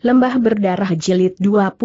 Lembah Berdarah Jilid 25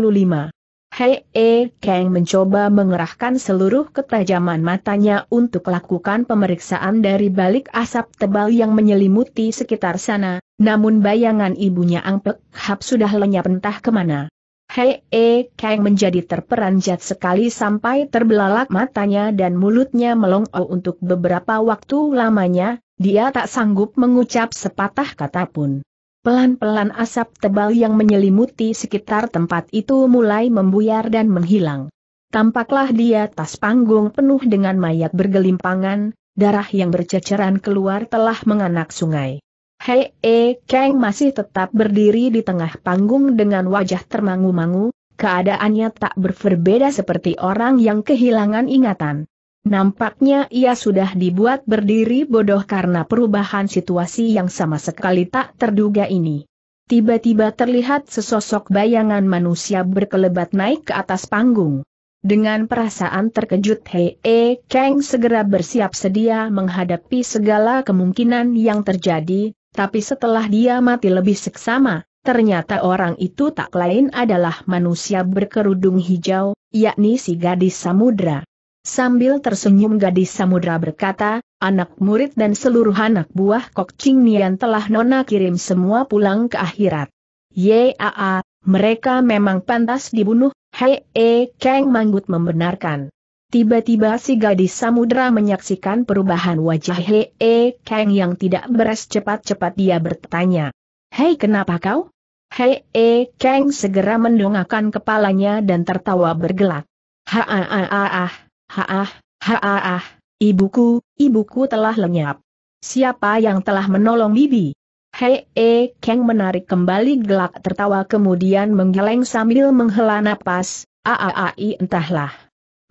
Hei E Kang mencoba mengerahkan seluruh ketajaman matanya untuk lakukan pemeriksaan dari balik asap tebal yang menyelimuti sekitar sana, namun bayangan ibunya Ang Pek Hap sudah lenyap entah kemana. Hei E Kang menjadi terperanjat sekali sampai terbelalak matanya dan mulutnya melongo untuk beberapa waktu lamanya, dia tak sanggup mengucap sepatah kata pun. Pelan-pelan asap tebal yang menyelimuti sekitar tempat itu mulai membuyar dan menghilang. Tampaklah di atas panggung penuh dengan mayat bergelimpangan, darah yang berceceran keluar telah menganak sungai. Hei E Kang masih tetap berdiri di tengah panggung dengan wajah termangu-mangu, keadaannya tak berbeda seperti orang yang kehilangan ingatan. Nampaknya ia sudah dibuat berdiri bodoh karena perubahan situasi yang sama sekali tak terduga ini. Tiba-tiba terlihat sesosok bayangan manusia berkelebat naik ke atas panggung. Dengan perasaan terkejut Hei E Kang segera bersiap sedia menghadapi segala kemungkinan yang terjadi, tapi setelah dia mati lebih seksama, ternyata orang itu tak lain adalah manusia berkerudung hijau, yakni si gadis samudra. Sambil tersenyum gadis samudra berkata, anak murid dan seluruh anak buah Kok Ching Nian telah nona kirim semua pulang ke akhirat. Yaa, mereka memang pantas dibunuh, hei e Kang Manggut membenarkan. Tiba-tiba si gadis samudra menyaksikan perubahan wajah hei e Kang yang tidak beres cepat-cepat dia bertanya. Hei kenapa kau? Hei e Kang segera mendongakkan kepalanya dan tertawa bergelak. Haa ah ah ah ah. Haah, haah, ibuku, ibuku telah lenyap. Siapa yang telah menolong bibi? Hei, e, eh, Kang menarik kembali gelak tertawa kemudian menggeleng sambil menghela napas, aaai entahlah.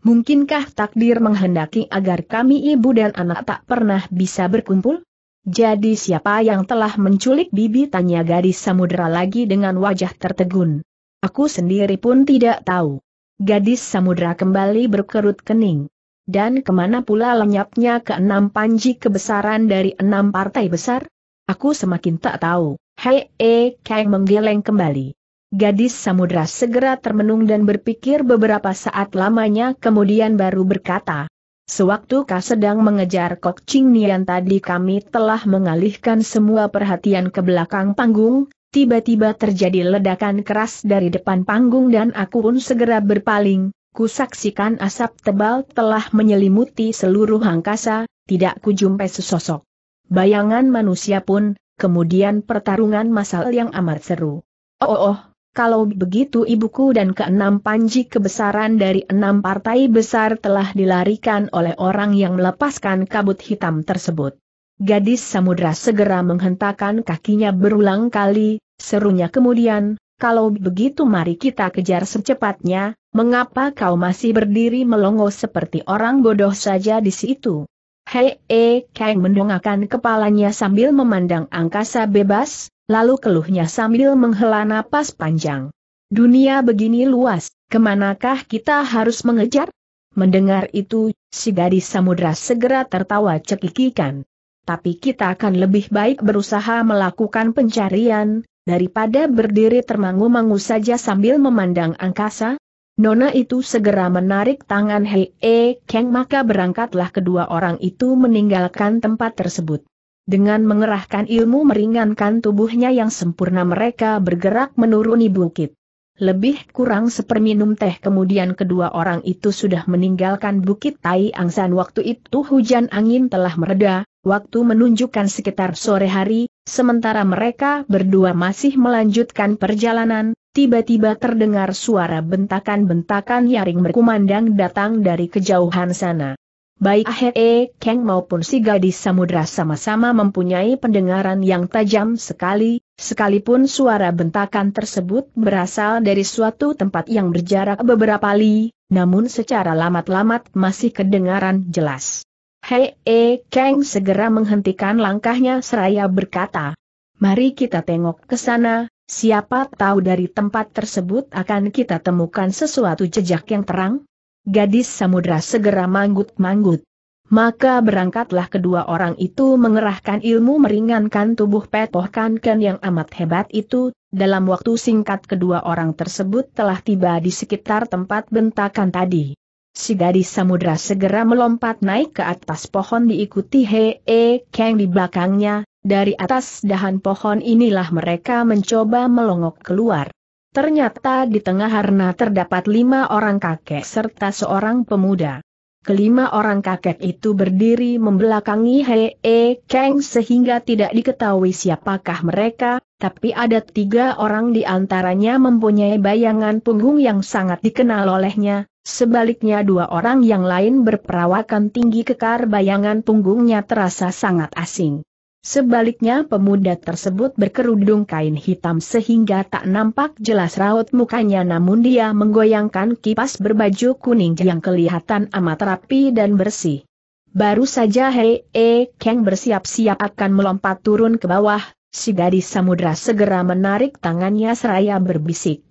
Mungkinkah takdir menghendaki agar kami ibu dan anak tak pernah bisa berkumpul? Jadi siapa yang telah menculik bibi tanya gadis samudera lagi dengan wajah tertegun. Aku sendiri pun tidak tahu. Gadis samudra kembali berkerut kening. Dan kemana pula lenyapnya ke enam panji kebesaran dari enam partai besar? Aku semakin tak tahu. Hei, eh, Kang menggeleng kembali. Gadis samudra segera termenung dan berpikir beberapa saat lamanya kemudian baru berkata. Sewaktu kau sedang mengejar Kok Ching Nian tadi kami telah mengalihkan semua perhatian ke belakang panggung, tiba-tiba terjadi ledakan keras dari depan panggung dan aku pun segera berpaling, Kusaksikan asap tebal telah menyelimuti seluruh angkasa, tidak kujumpai sesosok. Bayangan manusia pun, kemudian pertarungan masal yang amat seru. Oh, oh, oh kalau begitu ibuku dan keenam panji kebesaran dari enam partai besar telah dilarikan oleh orang yang melepaskan kabut hitam tersebut. Gadis samudra segera menghentakkan kakinya berulang kali, Serunya kemudian, kalau begitu mari kita kejar secepatnya, mengapa kau masih berdiri melongo seperti orang bodoh saja di situ? Hei, e, Kang mendongakkan kepalanya sambil memandang angkasa bebas, lalu keluhnya sambil menghela napas panjang. Dunia begini luas, kemanakah kita harus mengejar? Mendengar itu, si gadis samudra segera tertawa cekikikan. Tapi kita akan lebih baik berusaha melakukan pencarian, daripada berdiri termangu-mangu saja sambil memandang angkasa, Nona itu segera menarik tangan Hei E eh Kang maka berangkatlah kedua orang itu meninggalkan tempat tersebut. Dengan mengerahkan ilmu meringankan tubuhnya yang sempurna mereka bergerak menuruni bukit. Lebih kurang seperminum teh kemudian kedua orang itu sudah meninggalkan bukit Tai Angsan waktu itu hujan angin telah mereda, waktu menunjukkan sekitar sore hari, Sementara mereka berdua masih melanjutkan perjalanan, tiba-tiba terdengar suara bentakan-bentakan yaring berkumandang datang dari kejauhan sana. Baik Ahe e, Kang maupun si gadis samudra sama-sama mempunyai pendengaran yang tajam sekali, sekalipun suara bentakan tersebut berasal dari suatu tempat yang berjarak beberapa li, namun secara lamat-lamat masih kedengaran jelas. Hei E Kang segera menghentikan langkahnya seraya berkata, Mari kita tengok ke sana, siapa tahu dari tempat tersebut akan kita temukan sesuatu jejak yang terang? Gadis samudra segera manggut-manggut. Maka berangkatlah kedua orang itu mengerahkan ilmu meringankan tubuh Petoh Kanken yang amat hebat itu, dalam waktu singkat kedua orang tersebut telah tiba di sekitar tempat bentakan tadi. Si gadis samudra segera melompat naik ke atas pohon diikuti Hee Kang di belakangnya, dari atas dahan pohon inilah mereka mencoba melongok keluar. Ternyata di tengah harna terdapat lima orang kakek serta seorang pemuda. Kelima orang kakek itu berdiri membelakangi Hee Kang sehingga tidak diketahui siapakah mereka, tapi ada tiga orang di antaranya mempunyai bayangan punggung yang sangat dikenal olehnya, Sebaliknya dua orang yang lain berperawakan tinggi kekar bayangan punggungnya terasa sangat asing. Sebaliknya pemuda tersebut berkerudung kain hitam sehingga tak nampak jelas raut mukanya namun dia menggoyangkan kipas berbaju kuning yang kelihatan amat rapi dan bersih. Baru saja Hei E Kang bersiap-siap akan melompat turun ke bawah, si gadis samudra segera menarik tangannya seraya berbisik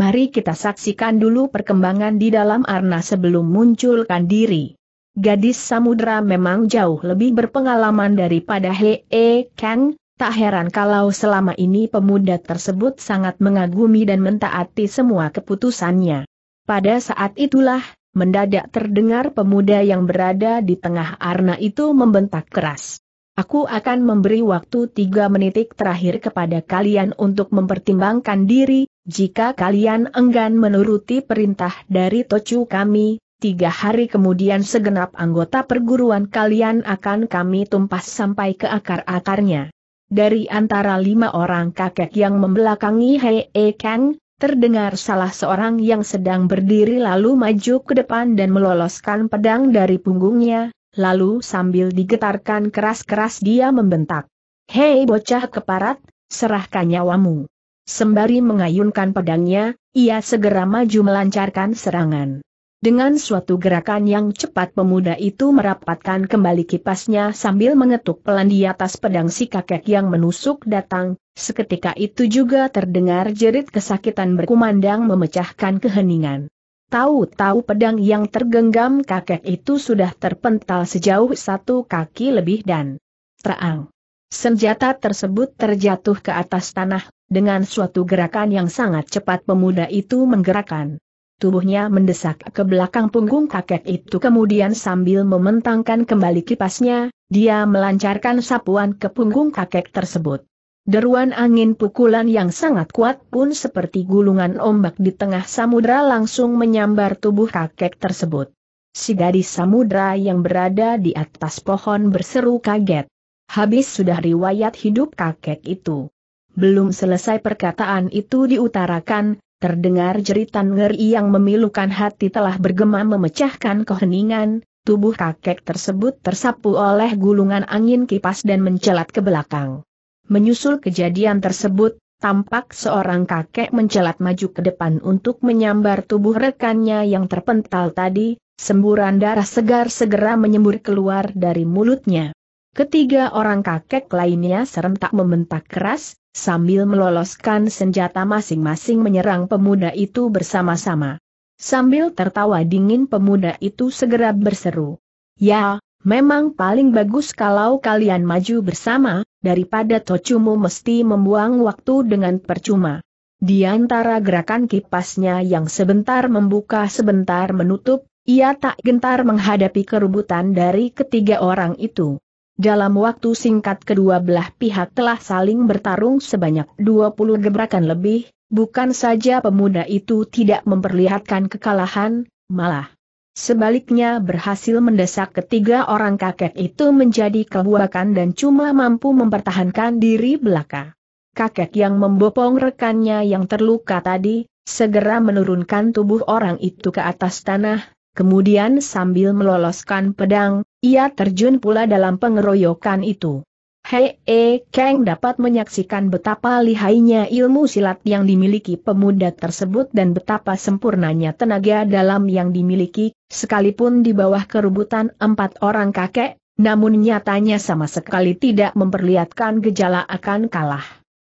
mari kita saksikan dulu perkembangan di dalam arna sebelum munculkan diri. Gadis samudra memang jauh lebih berpengalaman daripada Hee E Kang, tak heran kalau selama ini pemuda tersebut sangat mengagumi dan mentaati semua keputusannya. Pada saat itulah, mendadak terdengar pemuda yang berada di tengah arna itu membentak keras. Aku akan memberi waktu tiga menitik terakhir kepada kalian untuk mempertimbangkan diri, jika kalian enggan menuruti perintah dari Tocu kami, tiga hari kemudian segenap anggota perguruan kalian akan kami tumpas sampai ke akar-akarnya. Dari antara lima orang kakek yang membelakangi Hei E Kang, terdengar salah seorang yang sedang berdiri lalu maju ke depan dan meloloskan pedang dari punggungnya, lalu sambil digetarkan keras-keras dia membentak. Hei bocah keparat, serahkan nyawamu sembari mengayunkan pedangnya, ia segera maju melancarkan serangan. Dengan suatu gerakan yang cepat pemuda itu merapatkan kembali kipasnya sambil mengetuk pelan di atas pedang si kakek yang menusuk datang, seketika itu juga terdengar jerit kesakitan berkumandang memecahkan keheningan. Tahu-tahu pedang yang tergenggam kakek itu sudah terpental sejauh satu kaki lebih dan terang. Senjata tersebut terjatuh ke atas tanah, dengan suatu gerakan yang sangat cepat pemuda itu menggerakkan. Tubuhnya mendesak ke belakang punggung kakek itu kemudian sambil mementangkan kembali kipasnya, dia melancarkan sapuan ke punggung kakek tersebut. Deruan angin pukulan yang sangat kuat pun seperti gulungan ombak di tengah samudra langsung menyambar tubuh kakek tersebut. Si gadis samudra yang berada di atas pohon berseru kaget. Habis sudah riwayat hidup kakek itu. Belum selesai perkataan itu diutarakan, terdengar jeritan ngeri yang memilukan hati telah bergema memecahkan keheningan, tubuh kakek tersebut tersapu oleh gulungan angin kipas dan mencelat ke belakang. Menyusul kejadian tersebut, tampak seorang kakek mencelat maju ke depan untuk menyambar tubuh rekannya yang terpental tadi, semburan darah segar segera menyembur keluar dari mulutnya. Ketiga orang kakek lainnya serentak membentak keras, sambil meloloskan senjata masing-masing menyerang pemuda itu bersama-sama. Sambil tertawa dingin pemuda itu segera berseru. Ya, memang paling bagus kalau kalian maju bersama, daripada Tocumu mesti membuang waktu dengan percuma. Di antara gerakan kipasnya yang sebentar membuka sebentar menutup, ia tak gentar menghadapi keributan dari ketiga orang itu. Dalam waktu singkat kedua belah pihak telah saling bertarung sebanyak 20 gebrakan lebih, bukan saja pemuda itu tidak memperlihatkan kekalahan, malah sebaliknya berhasil mendesak ketiga orang kakek itu menjadi kebuakan dan cuma mampu mempertahankan diri belaka. Kakek yang membopong rekannya yang terluka tadi, segera menurunkan tubuh orang itu ke atas tanah, kemudian sambil meloloskan pedang, ia terjun pula dalam pengeroyokan itu. Hei E Kang dapat menyaksikan betapa lihainya ilmu silat yang dimiliki pemuda tersebut dan betapa sempurnanya tenaga dalam yang dimiliki, sekalipun di bawah kerubutan empat orang kakek, namun nyatanya sama sekali tidak memperlihatkan gejala akan kalah.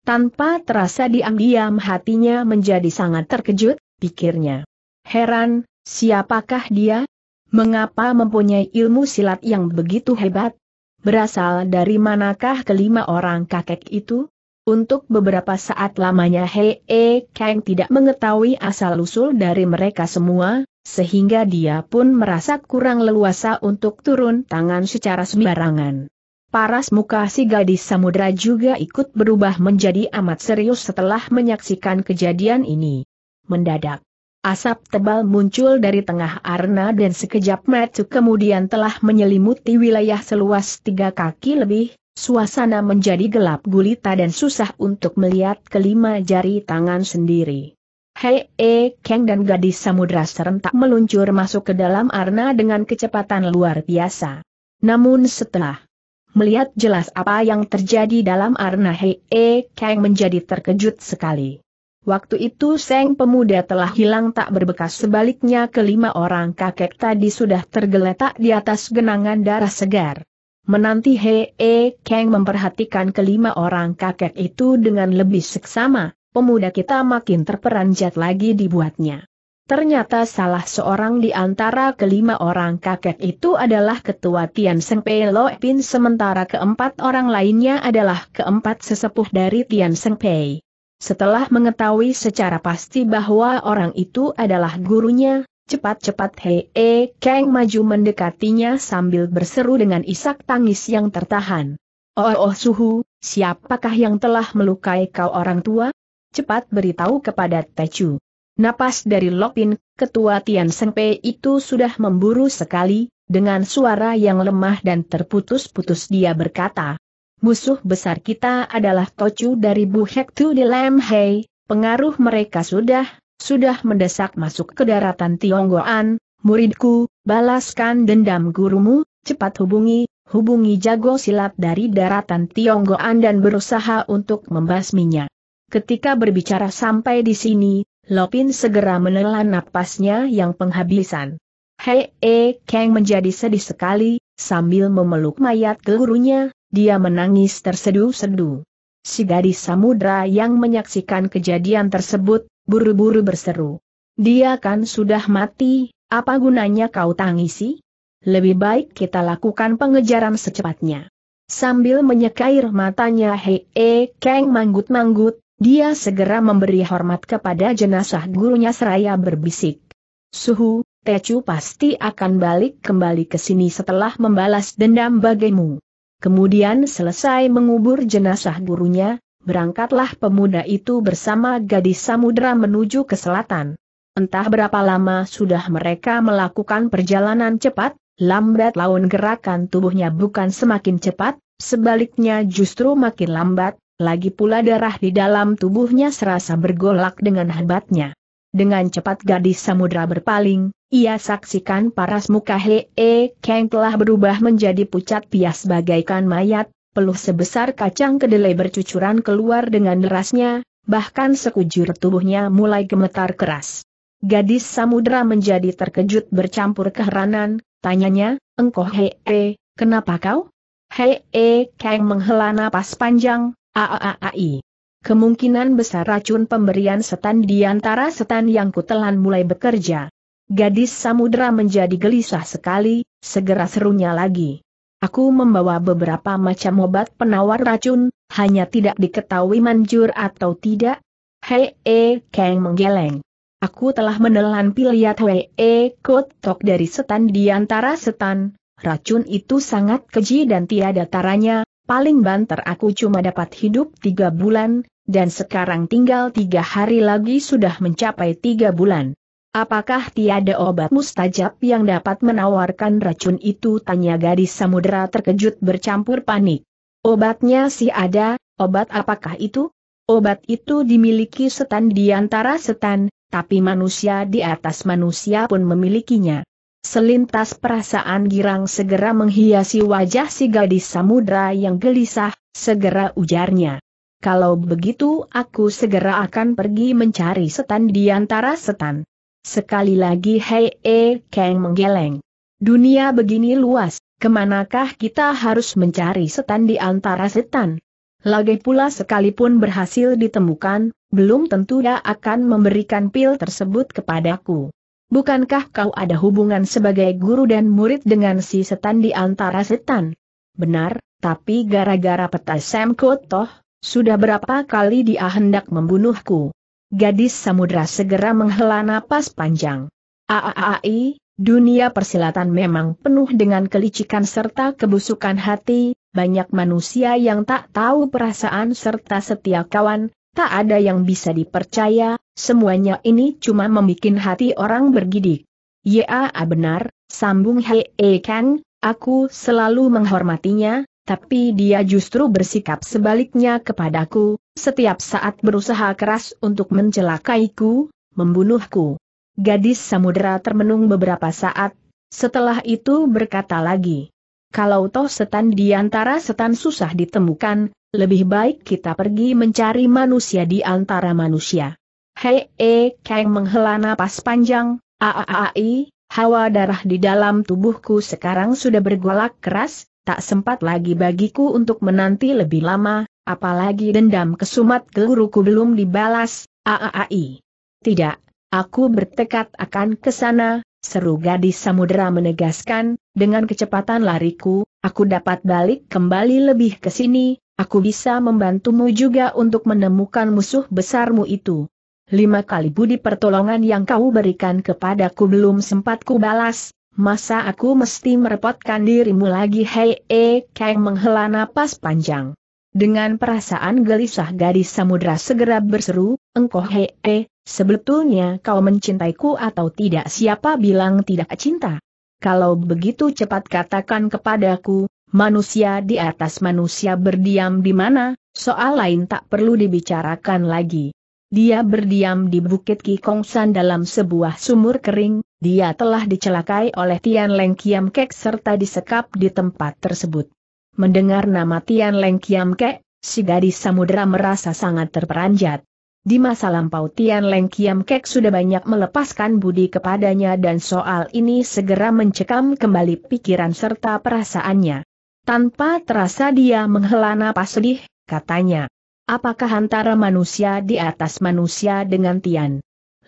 Tanpa terasa diam-diam hatinya menjadi sangat terkejut, pikirnya. Heran, siapakah dia, Mengapa mempunyai ilmu silat yang begitu hebat? Berasal dari manakah kelima orang kakek itu? Untuk beberapa saat lamanya Hei e Kang tidak mengetahui asal-usul dari mereka semua, sehingga dia pun merasa kurang leluasa untuk turun tangan secara sembarangan. Paras muka si gadis samudra juga ikut berubah menjadi amat serius setelah menyaksikan kejadian ini. Mendadak, Asap tebal muncul dari tengah arna dan sekejap mata kemudian telah menyelimuti wilayah seluas tiga kaki lebih, suasana menjadi gelap gulita dan susah untuk melihat kelima jari tangan sendiri. Hei, e, Kang dan gadis samudra serentak meluncur masuk ke dalam arna dengan kecepatan luar biasa. Namun setelah melihat jelas apa yang terjadi dalam arna Hei, e, Kang menjadi terkejut sekali. Waktu itu Seng pemuda telah hilang tak berbekas sebaliknya kelima orang kakek tadi sudah tergeletak di atas genangan darah segar. Menanti Hee E Kang memperhatikan kelima orang kakek itu dengan lebih seksama, pemuda kita makin terperanjat lagi dibuatnya. Ternyata salah seorang di antara kelima orang kakek itu adalah ketua Tian Seng Pei Lo Pin sementara keempat orang lainnya adalah keempat sesepuh dari Tian Seng Pei. Setelah mengetahui secara pasti bahwa orang itu adalah gurunya, cepat-cepat Hee Kang maju mendekatinya sambil berseru dengan isak tangis yang tertahan. Oh, oh suhu, siapakah yang telah melukai kau orang tua? Cepat beritahu kepada Tecu. Napas dari Lopin, ketua Tian Sengpe itu sudah memburu sekali, dengan suara yang lemah dan terputus-putus dia berkata, Musuh besar kita adalah Tocu dari Bu Hektu di Lemhei, pengaruh mereka sudah, sudah mendesak masuk ke daratan Tionggoan, muridku, balaskan dendam gurumu, cepat hubungi, hubungi jago silat dari daratan Tionggoan dan berusaha untuk membasminya. Ketika berbicara sampai di sini, Lopin segera menelan napasnya yang penghabisan. Hei E Kang menjadi sedih sekali, sambil memeluk mayat gurunya, dia menangis terseduh-seduh. Si gadis samudra yang menyaksikan kejadian tersebut, buru-buru berseru. Dia kan sudah mati, apa gunanya kau tangisi? Lebih baik kita lakukan pengejaran secepatnya. Sambil menyekair matanya Hei -e Keng manggut-manggut, dia segera memberi hormat kepada jenazah gurunya seraya berbisik. Suhu, Tecu pasti akan balik kembali ke sini setelah membalas dendam bagimu. Kemudian selesai mengubur jenazah gurunya, berangkatlah pemuda itu bersama gadis samudera menuju ke selatan. Entah berapa lama sudah mereka melakukan perjalanan cepat, lambat laun gerakan tubuhnya bukan semakin cepat, sebaliknya justru makin lambat, lagi pula darah di dalam tubuhnya serasa bergolak dengan hebatnya. Dengan cepat gadis samudera berpaling, ia saksikan paras muka Hee Kang telah berubah menjadi pucat pias bagaikan mayat, peluh sebesar kacang kedelai bercucuran keluar dengan derasnya, bahkan sekujur tubuhnya mulai gemetar keras. Gadis samudera menjadi terkejut bercampur keheranan, tanyanya, engkau hee, kenapa kau? Hee, Kang menghela napas panjang, aaai. Kemungkinan besar racun pemberian setan di antara setan yang kutelan mulai bekerja. Gadis samudera menjadi gelisah sekali, segera serunya lagi. Aku membawa beberapa macam obat penawar racun, hanya tidak diketahui manjur atau tidak. Hei, e, Kang menggeleng. Aku telah menelan pil Hei, e, kotok dari setan di antara setan. Racun itu sangat keji dan tiada taranya, paling banter aku cuma dapat hidup tiga bulan, dan sekarang tinggal tiga hari lagi sudah mencapai tiga bulan. Apakah tiada obat mustajab yang dapat menawarkan racun itu? Tanya gadis samudera terkejut bercampur panik. Obatnya sih ada, obat apakah itu? Obat itu dimiliki setan di antara setan, tapi manusia di atas manusia pun memilikinya. Selintas perasaan girang segera menghiasi wajah si gadis samudra yang gelisah, segera ujarnya. Kalau begitu aku segera akan pergi mencari setan di antara setan. Sekali lagi Hei E Kang menggeleng. Dunia begini luas, kemanakah kita harus mencari setan di antara setan? Lagi pula sekalipun berhasil ditemukan, belum tentu dia akan memberikan pil tersebut kepadaku. Bukankah kau ada hubungan sebagai guru dan murid dengan si setan di antara setan? Benar, tapi gara-gara peta Sam Kotoh, sudah berapa kali dia hendak membunuhku. Gadis samudra segera menghela napas panjang. Aaai, dunia persilatan memang penuh dengan kelicikan serta kebusukan hati, banyak manusia yang tak tahu perasaan serta setia kawan, tak ada yang bisa dipercaya, semuanya ini cuma membuat hati orang bergidik. Ya benar, sambung Hei Kan, aku selalu menghormatinya, tapi dia justru bersikap sebaliknya kepadaku, setiap saat berusaha keras untuk mencelakaiku, membunuhku. Gadis samudera termenung beberapa saat, setelah itu berkata lagi. Kalau toh setan di antara setan susah ditemukan, lebih baik kita pergi mencari manusia di antara manusia. Hei, e, Kang menghela napas panjang, aaai, hawa darah di dalam tubuhku sekarang sudah bergolak keras, tak sempat lagi bagiku untuk menanti lebih lama, apalagi dendam kesumat guruku belum dibalas, aaai. Tidak, aku bertekad akan ke sana, seru gadis samudera menegaskan, dengan kecepatan lariku, aku dapat balik kembali lebih ke sini, aku bisa membantumu juga untuk menemukan musuh besarmu itu. Lima kali budi pertolongan yang kau berikan kepadaku belum sempat kubalas, masa aku mesti merepotkan dirimu lagi hei e kang menghela napas panjang. Dengan perasaan gelisah gadis samudra segera berseru, engkau hei e, sebetulnya kau mencintaiku atau tidak siapa bilang tidak cinta. Kalau begitu cepat katakan kepadaku, manusia di atas manusia berdiam di mana, soal lain tak perlu dibicarakan lagi. Dia berdiam di Bukit Kikongsan dalam sebuah sumur kering, dia telah dicelakai oleh Tian Leng Kiam Kek serta disekap di tempat tersebut. Mendengar nama Tian Leng Kiam Kek, si gadis samudera merasa sangat terperanjat. Di masa lampau Tian Leng Kiam Kek sudah banyak melepaskan budi kepadanya dan soal ini segera mencekam kembali pikiran serta perasaannya. Tanpa terasa dia menghela napas sedih, katanya. Apakah antara manusia di atas manusia dengan Tian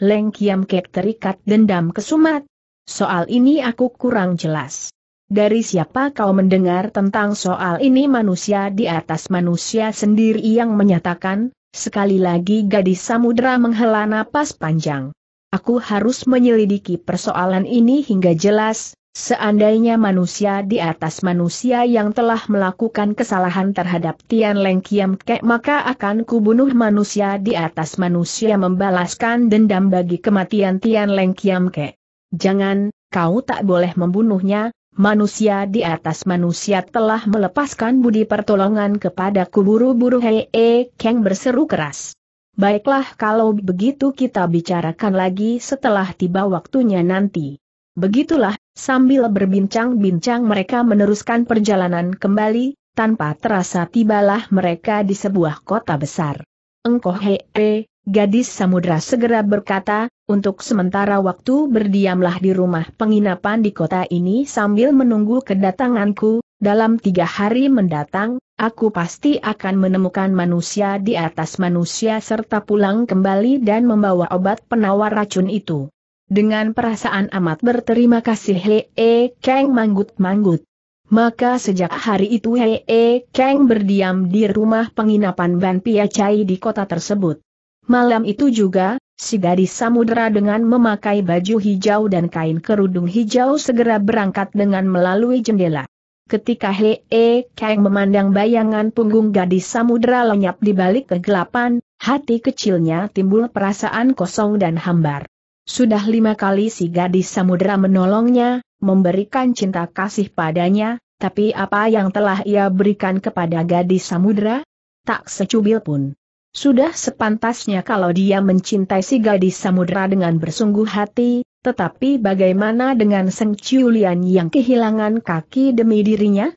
Leng Kiam Kek terikat dendam ke Sumat? Soal ini aku kurang jelas. Dari siapa kau mendengar tentang soal ini manusia di atas manusia sendiri yang menyatakan, sekali lagi gadis samudera menghela napas panjang. Aku harus menyelidiki persoalan ini hingga jelas, Seandainya manusia di atas manusia yang telah melakukan kesalahan terhadap Tian Leng Kiam Kek maka akan kubunuh manusia di atas manusia membalaskan dendam bagi kematian Tian Leng Kiam Kek. Jangan, kau tak boleh membunuhnya, manusia di atas manusia telah melepaskan budi pertolongan kepada Kuburu buru hei -e Keng berseru keras. Baiklah kalau begitu kita bicarakan lagi setelah tiba waktunya nanti. Begitulah Sambil berbincang-bincang mereka meneruskan perjalanan kembali, tanpa terasa tibalah mereka di sebuah kota besar. Engkoh Hee, gadis samudra segera berkata, untuk sementara waktu berdiamlah di rumah penginapan di kota ini sambil menunggu kedatanganku, dalam tiga hari mendatang, aku pasti akan menemukan manusia di atas manusia serta pulang kembali dan membawa obat penawar racun itu. Dengan perasaan amat berterima kasih Hee Kang manggut-manggut. Maka sejak hari itu Hee Kang berdiam di rumah penginapan Ban Pia Chai di kota tersebut. Malam itu juga, si gadis samudera dengan memakai baju hijau dan kain kerudung hijau segera berangkat dengan melalui jendela. Ketika Hee Kang memandang bayangan punggung gadis samudera lenyap di balik kegelapan, hati kecilnya timbul perasaan kosong dan hambar. Sudah lima kali si gadis samudera menolongnya, memberikan cinta kasih padanya, tapi apa yang telah ia berikan kepada gadis samudera? Tak secubil pun. Sudah sepantasnya kalau dia mencintai si gadis samudera dengan bersungguh hati, tetapi bagaimana dengan Seng yang kehilangan kaki demi dirinya?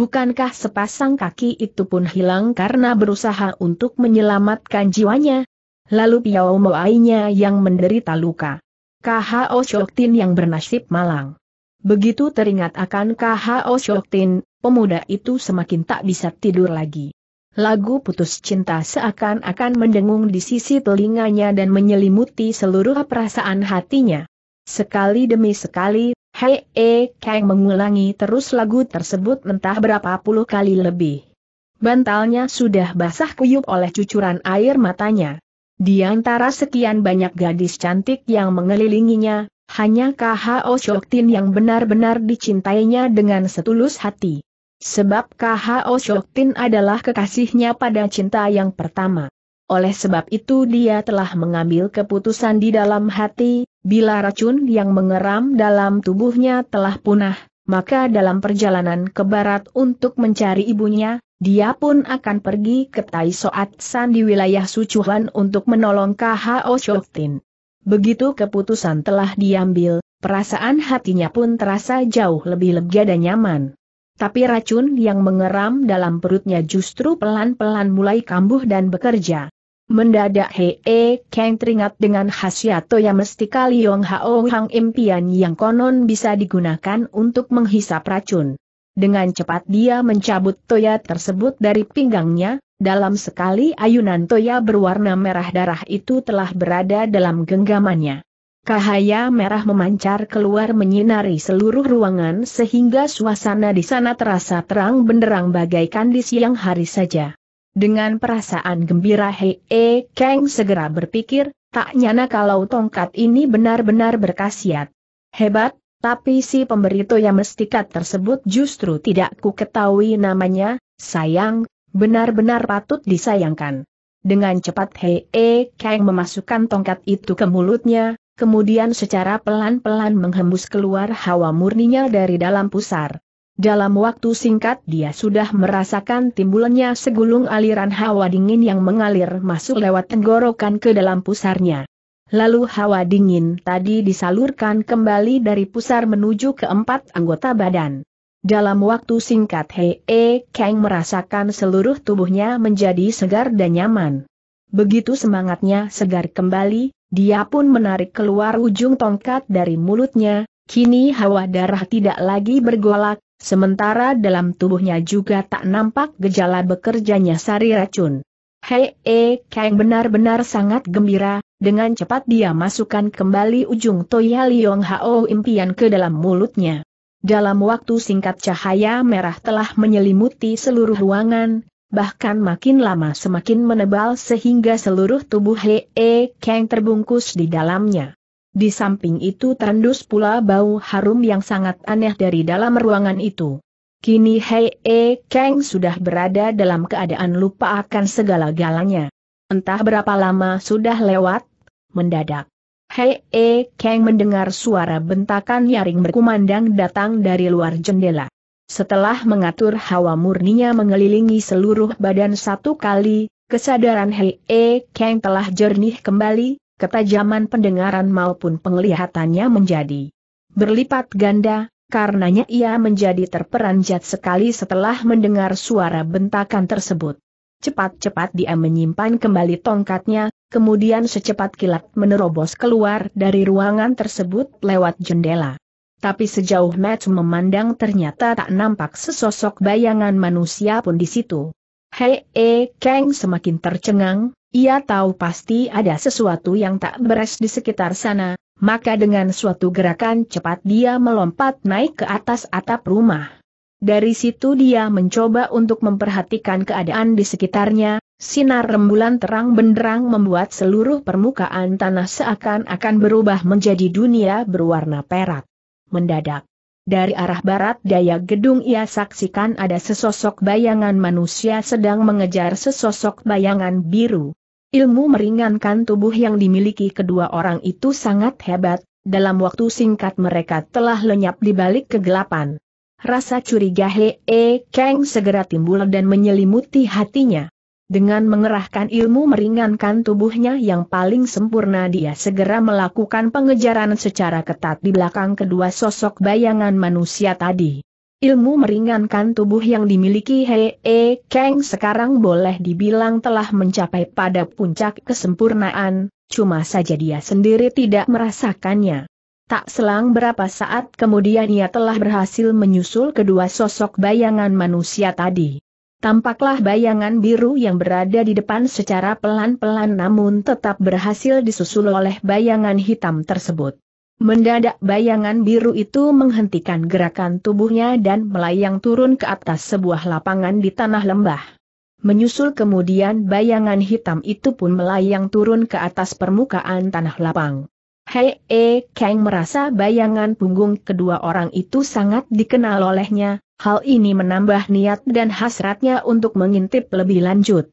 Bukankah sepasang kaki itu pun hilang karena berusaha untuk menyelamatkan jiwanya, lalu Piao Moainya yang menderita luka. KHO Shoktin yang bernasib malang. Begitu teringat akan KHO Shoktin, pemuda itu semakin tak bisa tidur lagi. Lagu putus cinta seakan-akan mendengung di sisi telinganya dan menyelimuti seluruh perasaan hatinya. Sekali demi sekali, Hei E Kang mengulangi terus lagu tersebut mentah berapa puluh kali lebih. Bantalnya sudah basah kuyup oleh cucuran air matanya. Di antara sekian banyak gadis cantik yang mengelilinginya, hanya KHO Shoktin yang benar-benar dicintainya dengan setulus hati. Sebab KHO Shoktin adalah kekasihnya pada cinta yang pertama. Oleh sebab itu dia telah mengambil keputusan di dalam hati, bila racun yang mengeram dalam tubuhnya telah punah, maka dalam perjalanan ke barat untuk mencari ibunya, dia pun akan pergi ke Tai Soat San di wilayah Sucuhan untuk menolong KHO Shoktin. Begitu keputusan telah diambil, perasaan hatinya pun terasa jauh lebih lega dan nyaman. Tapi racun yang mengeram dalam perutnya justru pelan-pelan mulai kambuh dan bekerja. Mendadak Hee -he e Kang teringat dengan khasiat Toya kali Yong Hao Hang impian yang konon bisa digunakan untuk menghisap racun. Dengan cepat dia mencabut toya tersebut dari pinggangnya, dalam sekali ayunan toya berwarna merah darah itu telah berada dalam genggamannya. Cahaya merah memancar keluar menyinari seluruh ruangan sehingga suasana di sana terasa terang benderang bagaikan di siang hari saja. Dengan perasaan gembira Hei e, Kang segera berpikir, tak nyana kalau tongkat ini benar-benar berkhasiat. Hebat, tapi si pemberi toya mestikat tersebut justru tidak ku ketahui namanya, sayang, benar-benar patut disayangkan. Dengan cepat Hei E Kang memasukkan tongkat itu ke mulutnya, kemudian secara pelan-pelan menghembus keluar hawa murninya dari dalam pusar. Dalam waktu singkat dia sudah merasakan timbulnya segulung aliran hawa dingin yang mengalir masuk lewat tenggorokan ke dalam pusarnya. Lalu hawa dingin tadi disalurkan kembali dari pusar menuju ke empat anggota badan. Dalam waktu singkat Hei e Kang merasakan seluruh tubuhnya menjadi segar dan nyaman. Begitu semangatnya segar kembali, dia pun menarik keluar ujung tongkat dari mulutnya, kini hawa darah tidak lagi bergolak, sementara dalam tubuhnya juga tak nampak gejala bekerjanya sari racun. Hei e Kang benar-benar sangat gembira, dengan cepat dia masukkan kembali ujung Toya Liong Hao impian ke dalam mulutnya. Dalam waktu singkat cahaya merah telah menyelimuti seluruh ruangan, bahkan makin lama semakin menebal sehingga seluruh tubuh Hee E Kang terbungkus di dalamnya. Di samping itu tandus pula bau harum yang sangat aneh dari dalam ruangan itu. Kini Hei E Kang sudah berada dalam keadaan lupa akan segala galanya. Entah berapa lama sudah lewat, mendadak. Hei E Kang mendengar suara bentakan nyaring berkumandang datang dari luar jendela. Setelah mengatur hawa murninya mengelilingi seluruh badan satu kali, kesadaran Hei E Kang telah jernih kembali, ketajaman pendengaran maupun penglihatannya menjadi berlipat ganda, karenanya ia menjadi terperanjat sekali setelah mendengar suara bentakan tersebut. Cepat-cepat dia menyimpan kembali tongkatnya, kemudian secepat kilat menerobos keluar dari ruangan tersebut lewat jendela. Tapi sejauh Matt memandang ternyata tak nampak sesosok bayangan manusia pun di situ. Hei, e, Kang semakin tercengang, ia tahu pasti ada sesuatu yang tak beres di sekitar sana, maka dengan suatu gerakan cepat dia melompat naik ke atas atap rumah. Dari situ dia mencoba untuk memperhatikan keadaan di sekitarnya, sinar rembulan terang benderang membuat seluruh permukaan tanah seakan-akan berubah menjadi dunia berwarna perak. Mendadak. Dari arah barat daya gedung ia saksikan ada sesosok bayangan manusia sedang mengejar sesosok bayangan biru. Ilmu meringankan tubuh yang dimiliki kedua orang itu sangat hebat, dalam waktu singkat mereka telah lenyap di balik kegelapan. Rasa curiga He E Kang segera timbul dan menyelimuti hatinya. Dengan mengerahkan ilmu meringankan tubuhnya yang paling sempurna dia segera melakukan pengejaran secara ketat di belakang kedua sosok bayangan manusia tadi. Ilmu meringankan tubuh yang dimiliki He E Kang sekarang boleh dibilang telah mencapai pada puncak kesempurnaan, cuma saja dia sendiri tidak merasakannya. Tak selang berapa saat kemudian ia telah berhasil menyusul kedua sosok bayangan manusia tadi. Tampaklah bayangan biru yang berada di depan secara pelan-pelan namun tetap berhasil disusul oleh bayangan hitam tersebut. Mendadak bayangan biru itu menghentikan gerakan tubuhnya dan melayang turun ke atas sebuah lapangan di tanah lembah. Menyusul kemudian bayangan hitam itu pun melayang turun ke atas permukaan tanah lapang. Hei E eh, Kang merasa bayangan punggung kedua orang itu sangat dikenal olehnya, hal ini menambah niat dan hasratnya untuk mengintip lebih lanjut.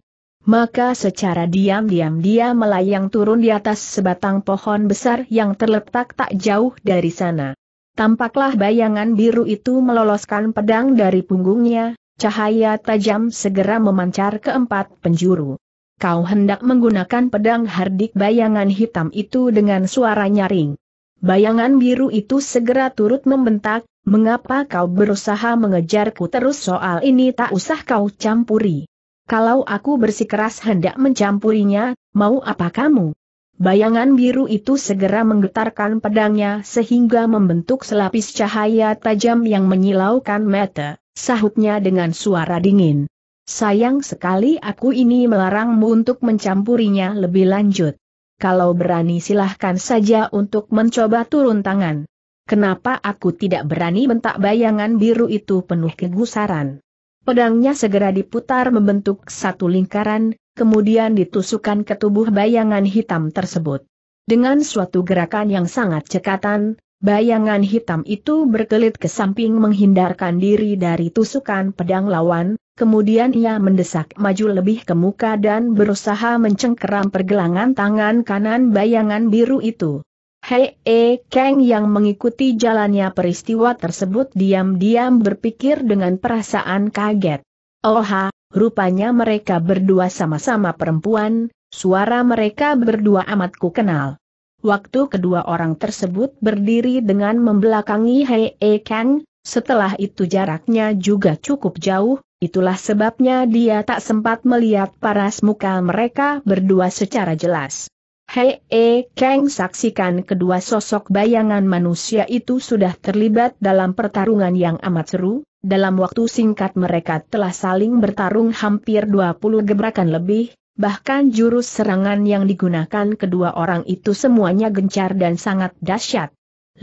Maka secara diam-diam dia melayang turun di atas sebatang pohon besar yang terletak tak jauh dari sana. Tampaklah bayangan biru itu meloloskan pedang dari punggungnya, cahaya tajam segera memancar ke empat penjuru kau hendak menggunakan pedang hardik bayangan hitam itu dengan suara nyaring. Bayangan biru itu segera turut membentak, mengapa kau berusaha mengejarku terus soal ini tak usah kau campuri. Kalau aku bersikeras hendak mencampurinya, mau apa kamu? Bayangan biru itu segera menggetarkan pedangnya sehingga membentuk selapis cahaya tajam yang menyilaukan mata, sahutnya dengan suara dingin. Sayang sekali aku ini melarangmu untuk mencampurinya lebih lanjut. Kalau berani silahkan saja untuk mencoba turun tangan. Kenapa aku tidak berani bentak bayangan biru itu penuh kegusaran? Pedangnya segera diputar membentuk satu lingkaran, kemudian ditusukkan ke tubuh bayangan hitam tersebut. Dengan suatu gerakan yang sangat cekatan, bayangan hitam itu berkelit ke samping menghindarkan diri dari tusukan pedang lawan, Kemudian ia mendesak maju lebih ke muka dan berusaha mencengkeram pergelangan tangan kanan bayangan biru itu. Hei E Kang yang mengikuti jalannya peristiwa tersebut diam-diam berpikir dengan perasaan kaget. Oha, rupanya mereka berdua sama-sama perempuan, suara mereka berdua amatku kenal. Waktu kedua orang tersebut berdiri dengan membelakangi Hei E Kang, setelah itu jaraknya juga cukup jauh, Itulah sebabnya dia tak sempat melihat paras muka mereka berdua secara jelas. Hei, e, Kang saksikan kedua sosok bayangan manusia itu sudah terlibat dalam pertarungan yang amat seru, dalam waktu singkat mereka telah saling bertarung hampir 20 gebrakan lebih, bahkan jurus serangan yang digunakan kedua orang itu semuanya gencar dan sangat dahsyat.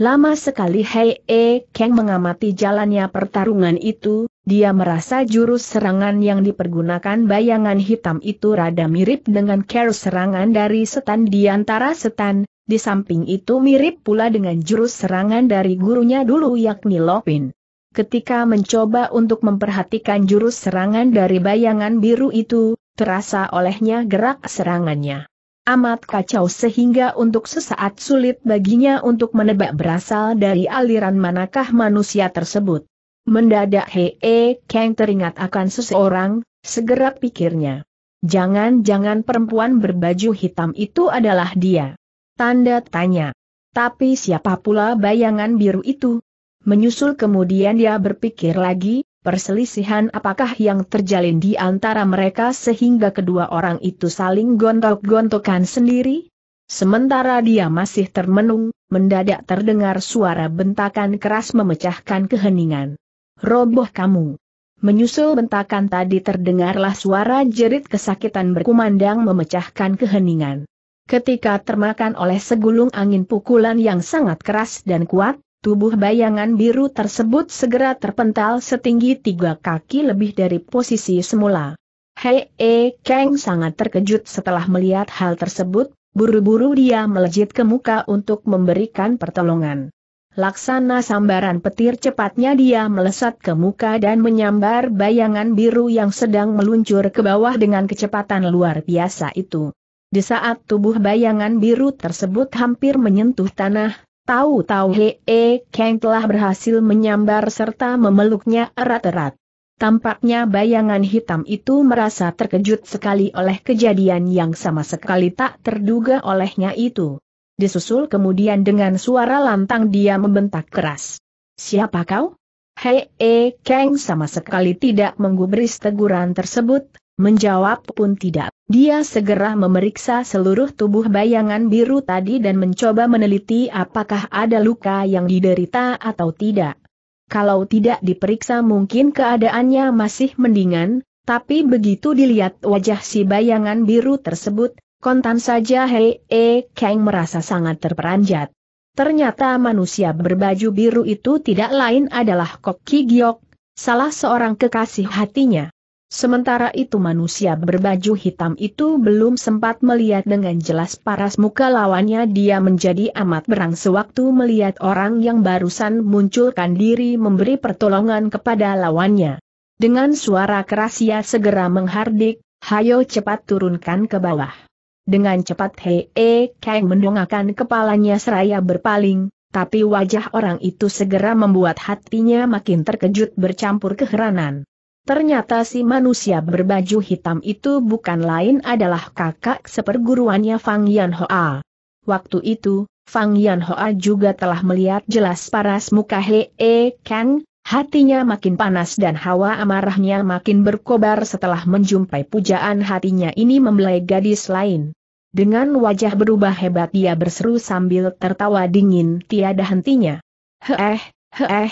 Lama sekali Hei E Kang mengamati jalannya pertarungan itu, dia merasa jurus serangan yang dipergunakan bayangan hitam itu rada mirip dengan care serangan dari setan di antara setan, di samping itu mirip pula dengan jurus serangan dari gurunya dulu yakni Lopin. Ketika mencoba untuk memperhatikan jurus serangan dari bayangan biru itu, terasa olehnya gerak serangannya amat kacau sehingga untuk sesaat sulit baginya untuk menebak berasal dari aliran manakah manusia tersebut. Mendadak Hee Kang teringat akan seseorang, segera pikirnya. Jangan-jangan perempuan berbaju hitam itu adalah dia. Tanda tanya. Tapi siapa pula bayangan biru itu? Menyusul kemudian dia berpikir lagi, perselisihan apakah yang terjalin di antara mereka sehingga kedua orang itu saling gontok-gontokan sendiri? Sementara dia masih termenung, mendadak terdengar suara bentakan keras memecahkan keheningan. Roboh kamu! Menyusul bentakan tadi terdengarlah suara jerit kesakitan berkumandang memecahkan keheningan. Ketika termakan oleh segulung angin pukulan yang sangat keras dan kuat, Tubuh bayangan biru tersebut segera terpental setinggi tiga kaki lebih dari posisi semula. Hei E Kang sangat terkejut setelah melihat hal tersebut, buru-buru dia melejit ke muka untuk memberikan pertolongan. Laksana sambaran petir cepatnya dia melesat ke muka dan menyambar bayangan biru yang sedang meluncur ke bawah dengan kecepatan luar biasa itu. Di saat tubuh bayangan biru tersebut hampir menyentuh tanah, Tahu-tahu Hee Kang telah berhasil menyambar serta memeluknya erat-erat. Tampaknya bayangan hitam itu merasa terkejut sekali oleh kejadian yang sama sekali tak terduga olehnya itu. Disusul kemudian dengan suara lantang dia membentak keras. Siapa kau? Hei, e, Kang sama sekali tidak menggubris teguran tersebut, Menjawab pun tidak. Dia segera memeriksa seluruh tubuh bayangan biru tadi dan mencoba meneliti apakah ada luka yang diderita atau tidak. Kalau tidak diperiksa mungkin keadaannya masih mendingan, tapi begitu dilihat wajah si bayangan biru tersebut, kontan saja Hei E Kang merasa sangat terperanjat. Ternyata manusia berbaju biru itu tidak lain adalah Kok Ki Giok, salah seorang kekasih hatinya. Sementara itu manusia berbaju hitam itu belum sempat melihat dengan jelas paras muka lawannya dia menjadi amat berang sewaktu melihat orang yang barusan munculkan diri memberi pertolongan kepada lawannya. Dengan suara keras ia segera menghardik, hayo cepat turunkan ke bawah. Dengan cepat Hee keng mendongakkan kepalanya seraya berpaling, tapi wajah orang itu segera membuat hatinya makin terkejut bercampur keheranan. Ternyata si manusia berbaju hitam itu bukan lain adalah kakak seperguruannya Fang Yan Waktu itu, Fang Yan juga telah melihat jelas paras muka He E Kang, hatinya makin panas dan hawa amarahnya makin berkobar setelah menjumpai pujaan hatinya ini membelai gadis lain. Dengan wajah berubah hebat dia berseru sambil tertawa dingin tiada hentinya. Heeh, heeh,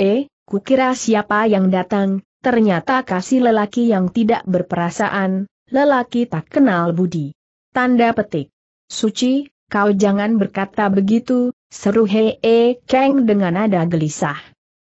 eh, kukira siapa yang datang, ternyata kasih lelaki yang tidak berperasaan, lelaki tak kenal budi. Tanda petik. Suci, kau jangan berkata begitu, seru Hee -he keng dengan nada gelisah.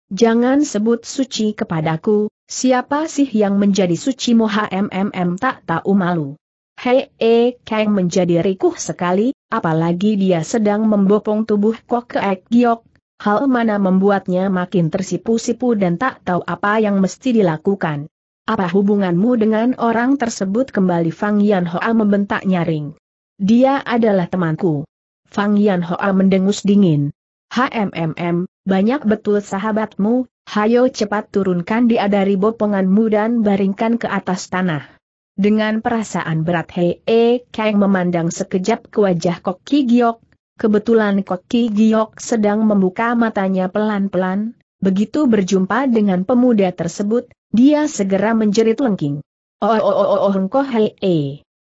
Jangan sebut suci kepadaku, siapa sih yang menjadi suci moha mmm tak tahu malu. Hei E keng menjadi rikuh sekali, apalagi dia sedang membopong tubuh Kok keek Giok Hal mana membuatnya makin tersipu-sipu dan tak tahu apa yang mesti dilakukan. Apa hubunganmu dengan orang tersebut kembali Fang Yan Hoa membentak nyaring. Dia adalah temanku. Fang Yan Hoa mendengus dingin. HMMM, banyak betul sahabatmu, hayo cepat turunkan dia dari bopenganmu dan baringkan ke atas tanah. Dengan perasaan berat Hei E Kang memandang sekejap ke wajah Kok Giok, Kebetulan Koki Giok sedang membuka matanya pelan-pelan, begitu berjumpa dengan pemuda tersebut, dia segera menjerit lengking. Oh oh oh oh oh hengko hei e.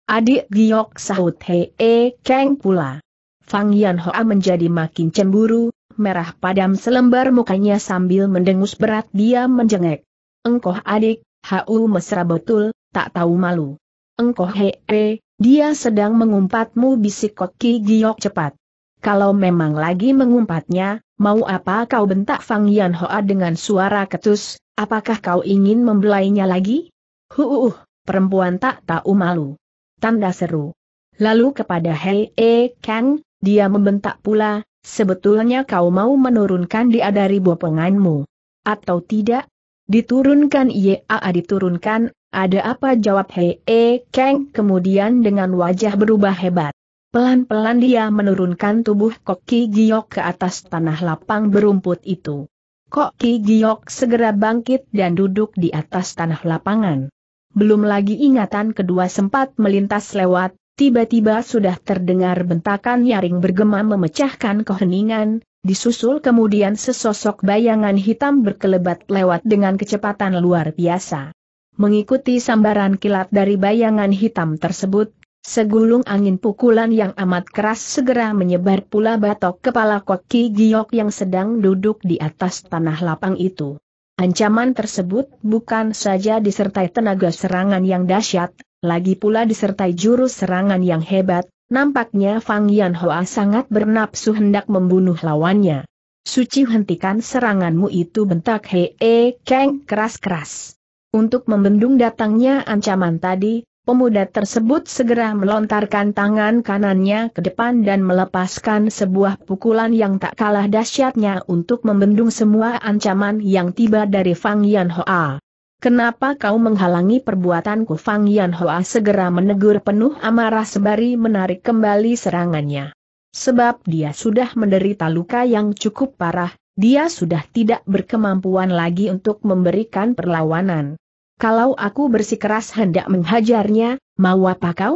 Adik Giok sahut hei e keng pula. Fang Yan Hoa menjadi makin cemburu, merah padam selembar mukanya sambil mendengus berat dia menjengek. Engkoh adik, hau mesra betul, tak tahu malu. Engkoh hei e, dia sedang mengumpatmu bisik Koki Giok cepat. Kalau memang lagi mengumpatnya, mau apa kau bentak Fang Yan Hoa dengan suara ketus, apakah kau ingin membelainya lagi? Huuh, perempuan tak tahu malu. Tanda seru. Lalu kepada Hei E Kang, dia membentak pula, sebetulnya kau mau menurunkan dia dari bopenganmu. Atau tidak? Diturunkan IAA diturunkan, ada apa jawab Hei E Kang kemudian dengan wajah berubah hebat. Pelan-pelan dia menurunkan tubuh Koki Giok ke atas tanah lapang berumput itu. Koki Giok segera bangkit dan duduk di atas tanah lapangan. Belum lagi ingatan kedua sempat melintas lewat, tiba-tiba sudah terdengar bentakan nyaring bergema memecahkan keheningan, disusul kemudian sesosok bayangan hitam berkelebat lewat dengan kecepatan luar biasa. Mengikuti sambaran kilat dari bayangan hitam tersebut, Segulung angin pukulan yang amat keras segera menyebar pula batok kepala koki giok yang sedang duduk di atas tanah lapang itu. Ancaman tersebut bukan saja disertai tenaga serangan yang dahsyat, lagi pula disertai jurus serangan yang hebat, nampaknya Fang Yan Hoa sangat bernapsu hendak membunuh lawannya. Suci hentikan seranganmu itu bentak Hee Kang keras-keras. Untuk membendung datangnya ancaman tadi, Pemuda tersebut segera melontarkan tangan kanannya ke depan dan melepaskan sebuah pukulan yang tak kalah dahsyatnya untuk membendung semua ancaman yang tiba dari Fang Yan Kenapa kau menghalangi perbuatanku? Fang Yan segera menegur penuh amarah sebari menarik kembali serangannya. Sebab dia sudah menderita luka yang cukup parah, dia sudah tidak berkemampuan lagi untuk memberikan perlawanan kalau aku bersikeras hendak menghajarnya, mau apa kau?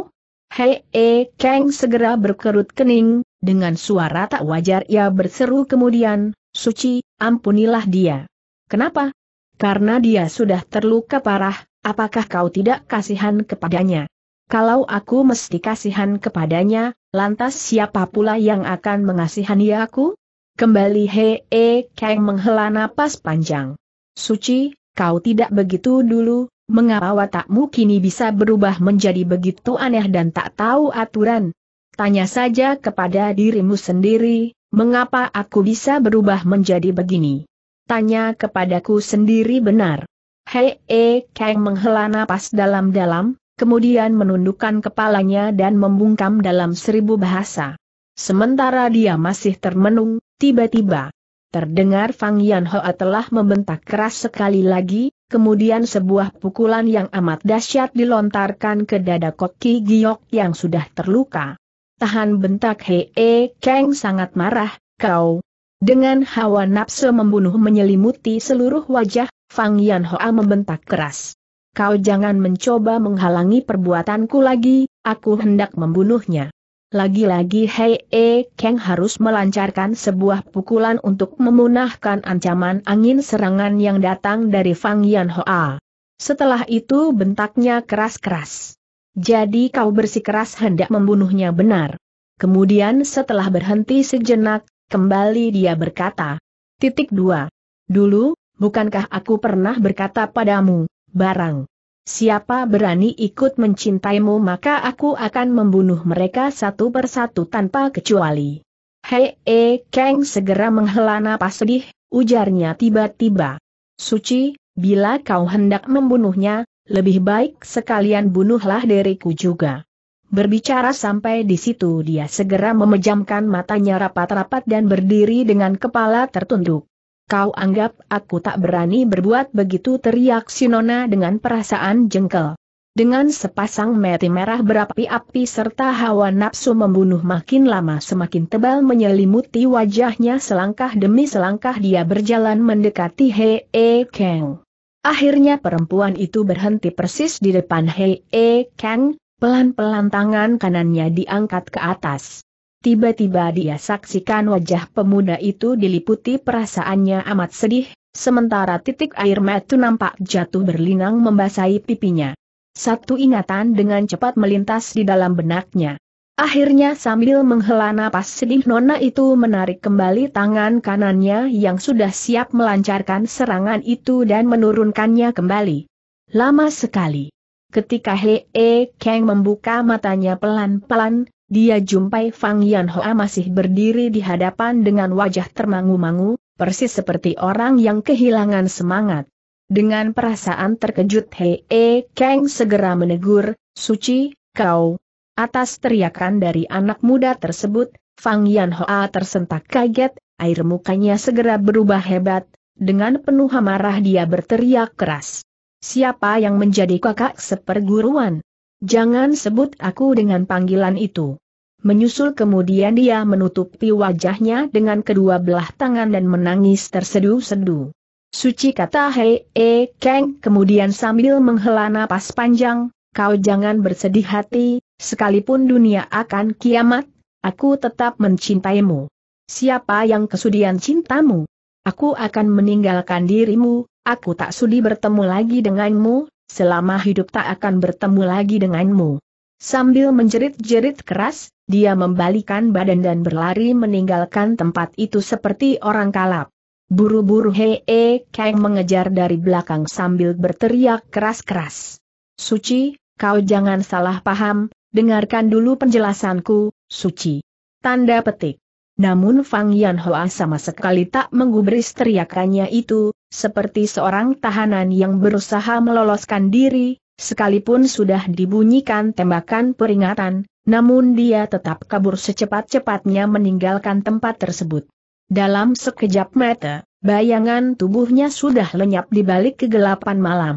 Hei, e, eh, Kang segera berkerut kening, dengan suara tak wajar ia berseru kemudian, Suci, ampunilah dia. Kenapa? Karena dia sudah terluka parah, apakah kau tidak kasihan kepadanya? Kalau aku mesti kasihan kepadanya, lantas siapa pula yang akan mengasihani aku? Kembali Hei e, eh, Kang menghela napas panjang. Suci, kau tidak begitu dulu, mengapa watakmu kini bisa berubah menjadi begitu aneh dan tak tahu aturan? Tanya saja kepada dirimu sendiri, mengapa aku bisa berubah menjadi begini? Tanya kepadaku sendiri benar. Hei, e, Kang menghela napas dalam-dalam, kemudian menundukkan kepalanya dan membungkam dalam seribu bahasa. Sementara dia masih termenung, tiba-tiba, Terdengar Fang Yan telah membentak keras sekali lagi, kemudian sebuah pukulan yang amat dahsyat dilontarkan ke dada Koki Giok yang sudah terluka. Tahan bentak Hei -e Kang sangat marah, kau. Dengan hawa nafsu membunuh menyelimuti seluruh wajah, Fang Yan membentak keras. Kau jangan mencoba menghalangi perbuatanku lagi, aku hendak membunuhnya. Lagi-lagi Hei E Kang harus melancarkan sebuah pukulan untuk memunahkan ancaman angin serangan yang datang dari Fang Yan Hoa. Setelah itu bentaknya keras-keras. Jadi kau bersikeras hendak membunuhnya benar. Kemudian setelah berhenti sejenak, kembali dia berkata. Titik 2. Dulu, bukankah aku pernah berkata padamu, barang Siapa berani ikut mencintaimu maka aku akan membunuh mereka satu persatu tanpa kecuali. Hei, e, Kang segera menghela napas sedih, ujarnya tiba-tiba. Suci, bila kau hendak membunuhnya, lebih baik sekalian bunuhlah diriku juga. Berbicara sampai di situ dia segera memejamkan matanya rapat-rapat dan berdiri dengan kepala tertunduk. Kau anggap aku tak berani berbuat begitu teriak Sinona dengan perasaan jengkel. Dengan sepasang mati merah berapi-api serta hawa nafsu membunuh makin lama semakin tebal menyelimuti wajahnya selangkah demi selangkah dia berjalan mendekati Hei -e Kang. Akhirnya perempuan itu berhenti persis di depan Hei -e Kang, pelan-pelan tangan kanannya diangkat ke atas. Tiba-tiba dia saksikan wajah pemuda itu diliputi perasaannya amat sedih, sementara titik air mata nampak jatuh berlinang membasahi pipinya. Satu ingatan dengan cepat melintas di dalam benaknya. Akhirnya sambil menghela napas sedih Nona itu menarik kembali tangan kanannya yang sudah siap melancarkan serangan itu dan menurunkannya kembali. Lama sekali. Ketika Hee Kang membuka matanya pelan-pelan, dia jumpai Fang Yanhua masih berdiri di hadapan dengan wajah termangu-mangu, persis seperti orang yang kehilangan semangat. Dengan perasaan terkejut Hei e Kang segera menegur, Suci, kau. Atas teriakan dari anak muda tersebut, Fang Yanhua tersentak kaget, air mukanya segera berubah hebat, dengan penuh amarah dia berteriak keras. Siapa yang menjadi kakak seperguruan? Jangan sebut aku dengan panggilan itu. Menyusul kemudian dia menutupi wajahnya dengan kedua belah tangan dan menangis tersedu-sedu. Suci kata Hei E keng, kemudian sambil menghela napas panjang, kau jangan bersedih hati, sekalipun dunia akan kiamat, aku tetap mencintaimu. Siapa yang kesudian cintamu? Aku akan meninggalkan dirimu, aku tak sudi bertemu lagi denganmu, selama hidup tak akan bertemu lagi denganmu. Sambil menjerit-jerit keras, dia membalikan badan dan berlari meninggalkan tempat itu seperti orang kalap. Buru-buru Hee keng Kang mengejar dari belakang sambil berteriak keras-keras. Suci, kau jangan salah paham, dengarkan dulu penjelasanku, Suci. Tanda petik. Namun Fang Yan Hoa sama sekali tak menggubris teriakannya itu, seperti seorang tahanan yang berusaha meloloskan diri, sekalipun sudah dibunyikan tembakan peringatan, namun dia tetap kabur secepat-cepatnya meninggalkan tempat tersebut. Dalam sekejap mata, bayangan tubuhnya sudah lenyap di balik kegelapan malam.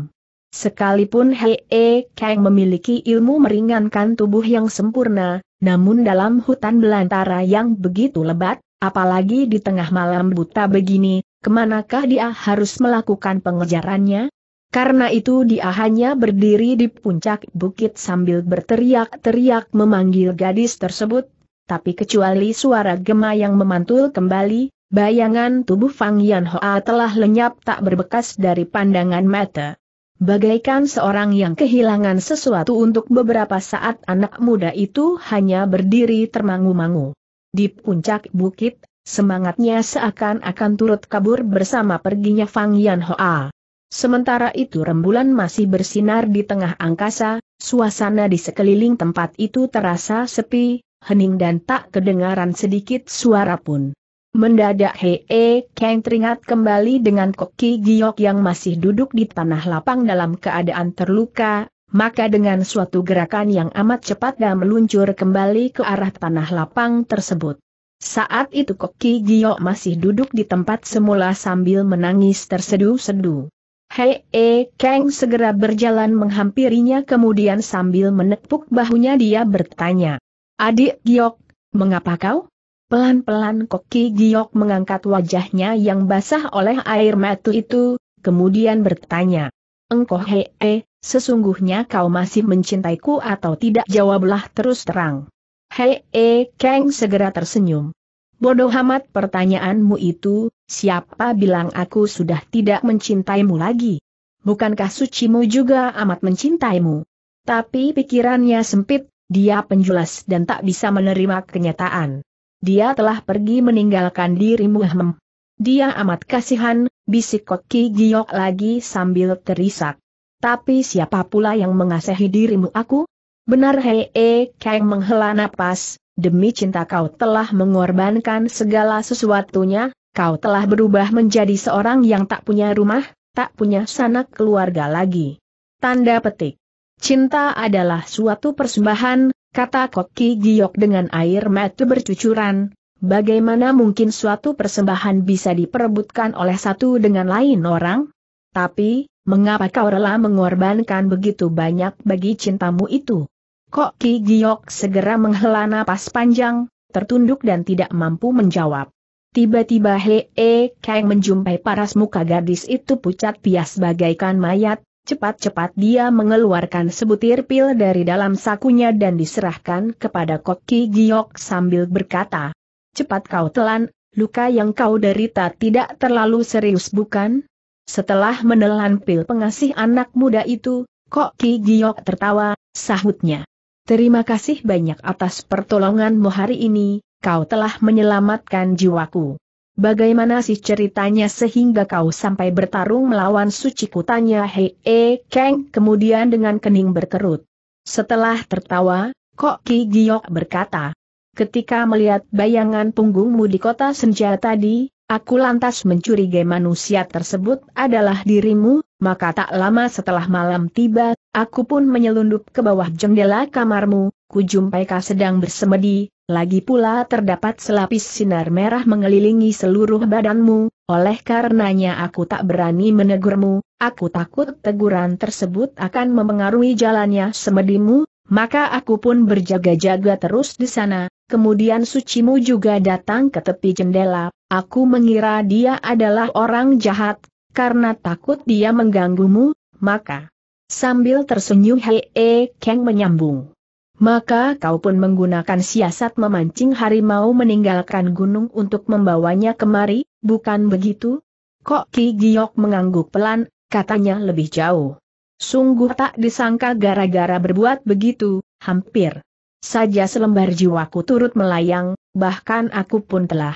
Sekalipun Hei -e Kang memiliki ilmu meringankan tubuh yang sempurna, namun dalam hutan belantara yang begitu lebat, apalagi di tengah malam buta begini, kemanakah dia harus melakukan pengejarannya? Karena itu dia hanya berdiri di puncak bukit sambil berteriak-teriak memanggil gadis tersebut, tapi kecuali suara gema yang memantul kembali, bayangan tubuh Fang Yan Hoa telah lenyap tak berbekas dari pandangan mata. Bagaikan seorang yang kehilangan sesuatu untuk beberapa saat anak muda itu hanya berdiri termangu-mangu. Di puncak bukit, semangatnya seakan-akan turut kabur bersama perginya Fang Yan Hoa. Sementara itu rembulan masih bersinar di tengah angkasa, suasana di sekeliling tempat itu terasa sepi, hening dan tak kedengaran sedikit suara pun. Mendadak Hee eh, Kang teringat kembali dengan Koki Giok yang masih duduk di tanah lapang dalam keadaan terluka, maka dengan suatu gerakan yang amat cepat dan meluncur kembali ke arah tanah lapang tersebut. Saat itu Koki Giok masih duduk di tempat semula sambil menangis terseduh-seduh. Hei E eh, Kang segera berjalan menghampirinya kemudian sambil menepuk bahunya dia bertanya. Adik Giok, mengapa kau? Pelan-pelan Koki Giok mengangkat wajahnya yang basah oleh air mata itu, kemudian bertanya. Engkau hee, -he, sesungguhnya kau masih mencintaiku atau tidak jawablah terus terang. Hee, -he, Kang segera tersenyum. Bodoh amat pertanyaanmu itu, siapa bilang aku sudah tidak mencintaimu lagi? Bukankah sucimu juga amat mencintaimu? Tapi pikirannya sempit, dia penjulas dan tak bisa menerima kenyataan dia telah pergi meninggalkan dirimu hem. Dia amat kasihan, bisik Koki Giok lagi sambil terisak. Tapi siapa pula yang mengasihi dirimu aku? Benar Hei E keng menghela napas, demi cinta kau telah mengorbankan segala sesuatunya, kau telah berubah menjadi seorang yang tak punya rumah, tak punya sanak keluarga lagi. Tanda petik. Cinta adalah suatu persembahan, kata Koki Giok dengan air mata bercucuran, bagaimana mungkin suatu persembahan bisa diperebutkan oleh satu dengan lain orang? Tapi, mengapa kau rela mengorbankan begitu banyak bagi cintamu itu? Koki Giok segera menghela napas panjang, tertunduk dan tidak mampu menjawab. Tiba-tiba Hee Kang menjumpai paras muka gadis itu pucat pias bagaikan mayat, Cepat-cepat dia mengeluarkan sebutir pil dari dalam sakunya dan diserahkan kepada Koki Giok sambil berkata, Cepat kau telan, luka yang kau derita tidak terlalu serius bukan? Setelah menelan pil pengasih anak muda itu, Koki Giok tertawa, sahutnya. Terima kasih banyak atas pertolonganmu hari ini, kau telah menyelamatkan jiwaku. Bagaimana sih ceritanya sehingga kau sampai bertarung melawan suci kutanya Hei e, Kang kemudian dengan kening berkerut. Setelah tertawa, Kok Ki Giok berkata, ketika melihat bayangan punggungmu di kota senja tadi, aku lantas mencurigai manusia tersebut adalah dirimu, maka tak lama setelah malam tiba, aku pun menyelundup ke bawah jendela kamarmu, kujumpai kau sedang bersemedi, lagi pula terdapat selapis sinar merah mengelilingi seluruh badanmu, oleh karenanya aku tak berani menegurmu, aku takut teguran tersebut akan memengaruhi jalannya semedimu, maka aku pun berjaga-jaga terus di sana, kemudian sucimu juga datang ke tepi jendela, aku mengira dia adalah orang jahat, karena takut dia mengganggumu, maka. Sambil tersenyum Hei e Kang menyambung. Maka kau pun menggunakan siasat memancing harimau meninggalkan gunung untuk membawanya kemari, bukan begitu? Kok Ki Giok mengangguk pelan, katanya lebih jauh. Sungguh tak disangka gara-gara berbuat begitu, hampir saja selembar jiwaku turut melayang, bahkan aku pun telah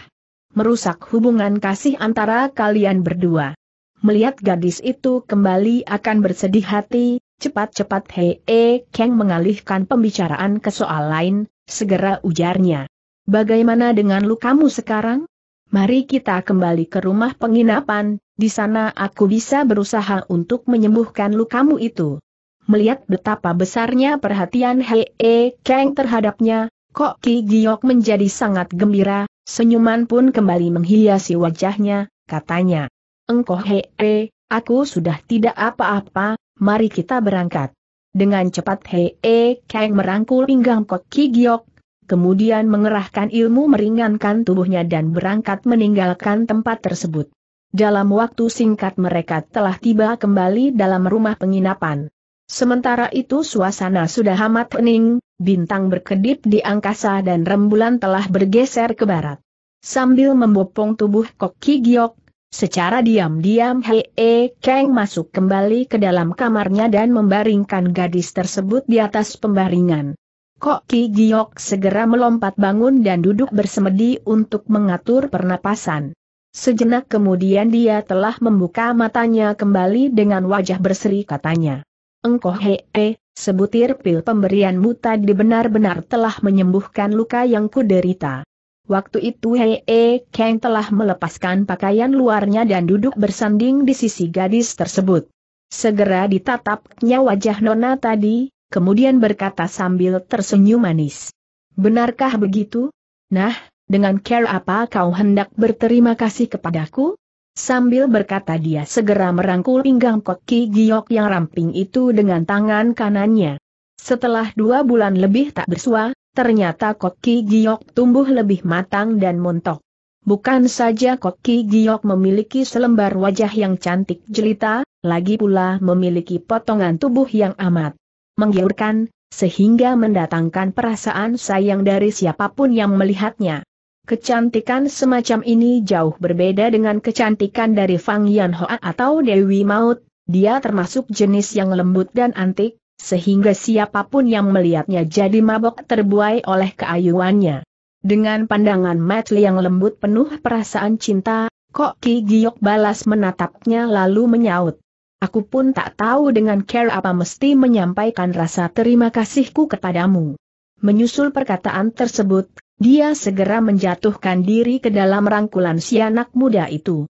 merusak hubungan kasih antara kalian berdua. Melihat gadis itu kembali akan bersedih hati, cepat-cepat Hei e Kang mengalihkan pembicaraan ke soal lain, segera ujarnya. Bagaimana dengan lukamu sekarang? Mari kita kembali ke rumah penginapan, di sana aku bisa berusaha untuk menyembuhkan lukamu itu. Melihat betapa besarnya perhatian Hei e Kang terhadapnya, Kok Ki Giok menjadi sangat gembira, senyuman pun kembali menghiasi wajahnya, katanya engkau hee, aku sudah tidak apa-apa, mari kita berangkat. Dengan cepat hee Kang merangkul pinggang Kok Ki giok, kemudian mengerahkan ilmu meringankan tubuhnya dan berangkat meninggalkan tempat tersebut. Dalam waktu singkat mereka telah tiba kembali dalam rumah penginapan. Sementara itu suasana sudah amat hening, bintang berkedip di angkasa dan rembulan telah bergeser ke barat. Sambil membopong tubuh Kok Ki Giok, Secara diam-diam Hee Kang masuk kembali ke dalam kamarnya dan membaringkan gadis tersebut di atas pembaringan. Kok Ki Giok segera melompat bangun dan duduk bersemedi untuk mengatur pernapasan. Sejenak kemudian dia telah membuka matanya kembali dengan wajah berseri katanya. Engkau Hee, sebutir pil pemberianmu tadi benar-benar telah menyembuhkan luka yang kuderita. Waktu itu Hei E. Kang telah melepaskan pakaian luarnya dan duduk bersanding di sisi gadis tersebut. Segera ditatapnya wajah Nona tadi, kemudian berkata sambil tersenyum manis. Benarkah begitu? Nah, dengan care apa kau hendak berterima kasih kepadaku? Sambil berkata dia segera merangkul pinggang koki giok yang ramping itu dengan tangan kanannya. Setelah dua bulan lebih tak bersua, ternyata Koki Giok tumbuh lebih matang dan montok. Bukan saja Koki Giok memiliki selembar wajah yang cantik jelita, lagi pula memiliki potongan tubuh yang amat menggiurkan, sehingga mendatangkan perasaan sayang dari siapapun yang melihatnya. Kecantikan semacam ini jauh berbeda dengan kecantikan dari Fang Yan Hoa atau Dewi Maut, dia termasuk jenis yang lembut dan antik, sehingga siapapun yang melihatnya jadi mabok terbuai oleh keayuannya. Dengan pandangan Matli yang lembut penuh perasaan cinta, Kok Ki Giok balas menatapnya lalu menyaut. Aku pun tak tahu dengan care apa mesti menyampaikan rasa terima kasihku kepadamu. Menyusul perkataan tersebut, dia segera menjatuhkan diri ke dalam rangkulan si anak muda itu.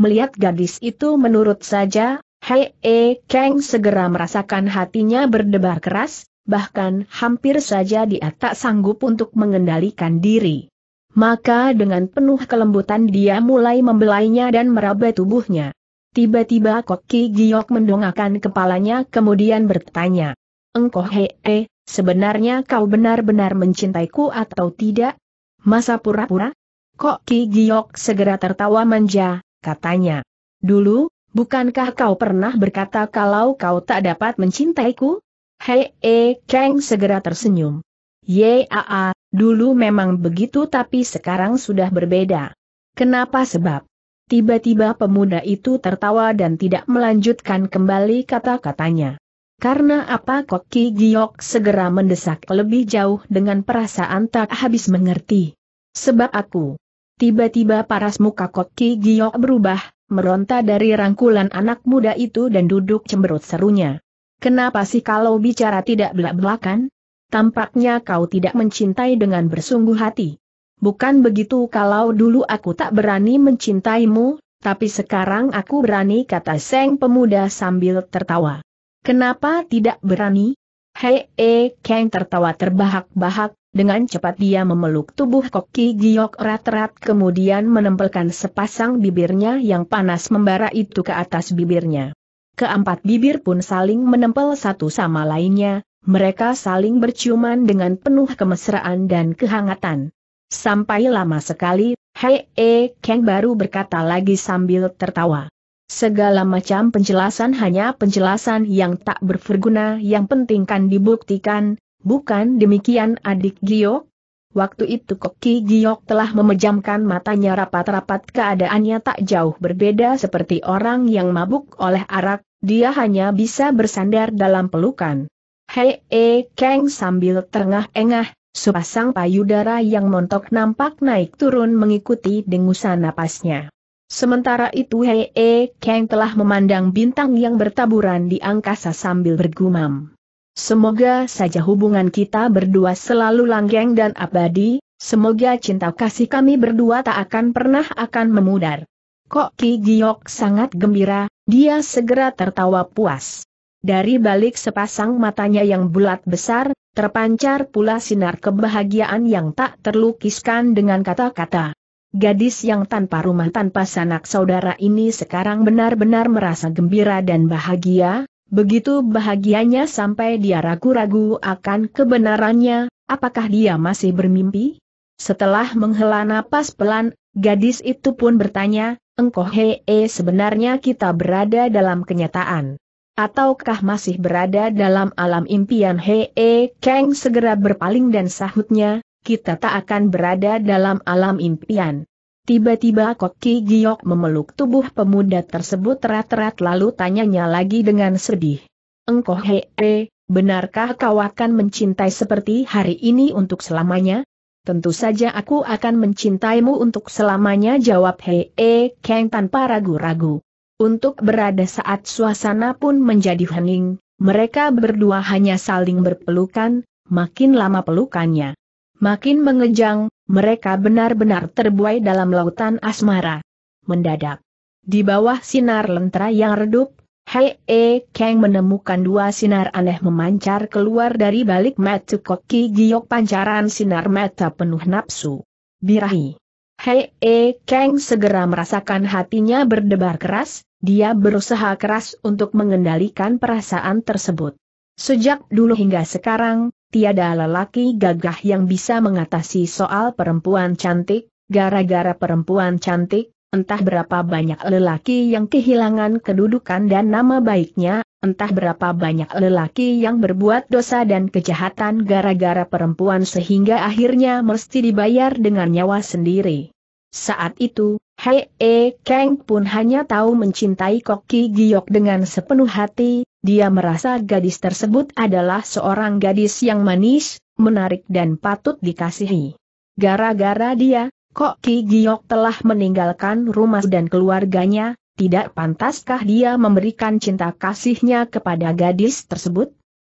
Melihat gadis itu menurut saja, Hei E eh, Kang segera merasakan hatinya berdebar keras, bahkan hampir saja dia tak sanggup untuk mengendalikan diri. Maka dengan penuh kelembutan dia mulai membelainya dan meraba tubuhnya. Tiba-tiba Koki Giok mendongakkan kepalanya kemudian bertanya. Engkau Hei E, eh, sebenarnya kau benar-benar mencintaiku atau tidak? Masa pura-pura? Koki Giok segera tertawa manja, katanya. Dulu, Bukankah kau pernah berkata kalau kau tak dapat mencintaiku? Hei, e, eh, Kang segera tersenyum. Yaa, ah, ah, dulu memang begitu tapi sekarang sudah berbeda. Kenapa sebab? Tiba-tiba pemuda itu tertawa dan tidak melanjutkan kembali kata-katanya. Karena apa Koki Giok segera mendesak lebih jauh dengan perasaan tak habis mengerti. Sebab aku. Tiba-tiba paras muka Koki Giok berubah, meronta dari rangkulan anak muda itu dan duduk cemberut serunya. Kenapa sih kalau bicara tidak belak-belakan? Tampaknya kau tidak mencintai dengan bersungguh hati. Bukan begitu kalau dulu aku tak berani mencintaimu, tapi sekarang aku berani kata Seng pemuda sambil tertawa. Kenapa tidak berani? Hei, -he, eh, Kang tertawa terbahak-bahak, dengan cepat dia memeluk tubuh Koki Giok erat-erat kemudian menempelkan sepasang bibirnya yang panas membara itu ke atas bibirnya. Keempat bibir pun saling menempel satu sama lainnya, mereka saling berciuman dengan penuh kemesraan dan kehangatan. Sampai lama sekali, Hei E Kang baru berkata lagi sambil tertawa. Segala macam penjelasan hanya penjelasan yang tak berguna yang penting kan dibuktikan, Bukan demikian adik Giok? Waktu itu Koki Giok telah memejamkan matanya rapat-rapat keadaannya tak jauh berbeda seperti orang yang mabuk oleh arak, dia hanya bisa bersandar dalam pelukan. Hei e keng sambil terengah-engah, sepasang payudara yang montok nampak naik turun mengikuti dengusan napasnya. Sementara itu Hei e keng telah memandang bintang yang bertaburan di angkasa sambil bergumam. Semoga saja hubungan kita berdua selalu langgeng dan abadi, semoga cinta kasih kami berdua tak akan pernah akan memudar. Kok Ki Giok sangat gembira, dia segera tertawa puas. Dari balik sepasang matanya yang bulat besar, terpancar pula sinar kebahagiaan yang tak terlukiskan dengan kata-kata. Gadis yang tanpa rumah tanpa sanak saudara ini sekarang benar-benar merasa gembira dan bahagia, Begitu bahagianya sampai dia ragu-ragu akan kebenarannya, apakah dia masih bermimpi? Setelah menghela napas pelan, gadis itu pun bertanya, engkau hee sebenarnya kita berada dalam kenyataan. Ataukah masih berada dalam alam impian hee Kang segera berpaling dan sahutnya, kita tak akan berada dalam alam impian. Tiba-tiba Koki Giok memeluk tubuh pemuda tersebut erat-erat lalu tanyanya lagi dengan sedih. Engkau hee, benarkah kau akan mencintai seperti hari ini untuk selamanya? Tentu saja aku akan mencintaimu untuk selamanya jawab hee Kang tanpa ragu-ragu. Untuk berada saat suasana pun menjadi hening, mereka berdua hanya saling berpelukan, makin lama pelukannya. Makin mengejang, mereka benar-benar terbuai dalam lautan asmara. Mendadak. Di bawah sinar lentera yang redup, Hei E Kang menemukan dua sinar aneh memancar keluar dari balik mata koki giok pancaran sinar mata penuh nafsu. Birahi. Hei E Kang segera merasakan hatinya berdebar keras, dia berusaha keras untuk mengendalikan perasaan tersebut. Sejak dulu hingga sekarang, tiada lelaki gagah yang bisa mengatasi soal perempuan cantik, gara-gara perempuan cantik, entah berapa banyak lelaki yang kehilangan kedudukan dan nama baiknya, entah berapa banyak lelaki yang berbuat dosa dan kejahatan gara-gara perempuan sehingga akhirnya mesti dibayar dengan nyawa sendiri. Saat itu, Hei E Kang pun hanya tahu mencintai Koki Giok dengan sepenuh hati, dia merasa gadis tersebut adalah seorang gadis yang manis, menarik dan patut dikasihi. Gara-gara dia, Kok Ki Giok telah meninggalkan rumah dan keluarganya, tidak pantaskah dia memberikan cinta kasihnya kepada gadis tersebut?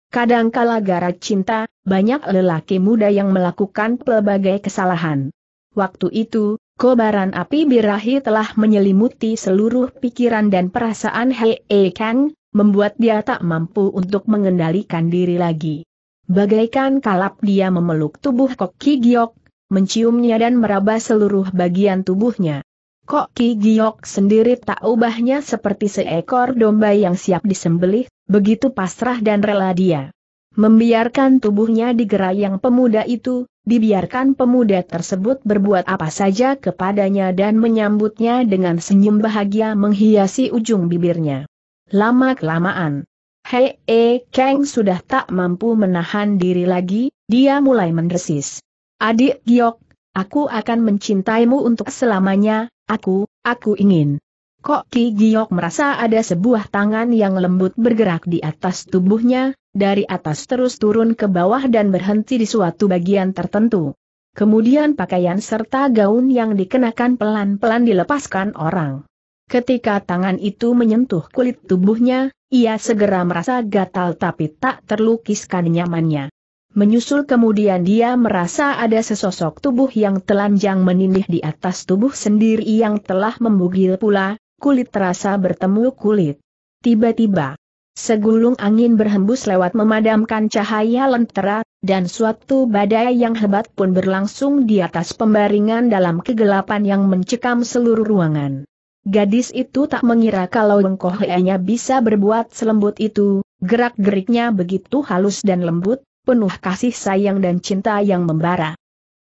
Kadangkala gara cinta, banyak lelaki muda yang melakukan pelbagai kesalahan. Waktu itu, kobaran api birahi telah menyelimuti seluruh pikiran dan perasaan Hei e Kang, membuat dia tak mampu untuk mengendalikan diri lagi. Bagaikan kalap dia memeluk tubuh Kok Ki Giok, menciumnya dan meraba seluruh bagian tubuhnya. Kok Ki Giok sendiri tak ubahnya seperti seekor domba yang siap disembelih, begitu pasrah dan rela dia. Membiarkan tubuhnya digerayang yang pemuda itu, dibiarkan pemuda tersebut berbuat apa saja kepadanya dan menyambutnya dengan senyum bahagia menghiasi ujung bibirnya. Lama-kelamaan, Hei E eh, Kang sudah tak mampu menahan diri lagi, dia mulai mendesis. Adik Giok, aku akan mencintaimu untuk selamanya, aku, aku ingin. Kok Ki Giok merasa ada sebuah tangan yang lembut bergerak di atas tubuhnya, dari atas terus turun ke bawah dan berhenti di suatu bagian tertentu. Kemudian pakaian serta gaun yang dikenakan pelan-pelan dilepaskan orang. Ketika tangan itu menyentuh kulit tubuhnya, ia segera merasa gatal tapi tak terlukiskan nyamannya. Menyusul kemudian dia merasa ada sesosok tubuh yang telanjang menindih di atas tubuh sendiri yang telah membugil pula, kulit terasa bertemu kulit. Tiba-tiba, segulung angin berhembus lewat memadamkan cahaya lentera, dan suatu badai yang hebat pun berlangsung di atas pembaringan dalam kegelapan yang mencekam seluruh ruangan. Gadis itu tak mengira kalau Wengko bisa berbuat selembut itu, gerak-geriknya begitu halus dan lembut, penuh kasih sayang dan cinta yang membara.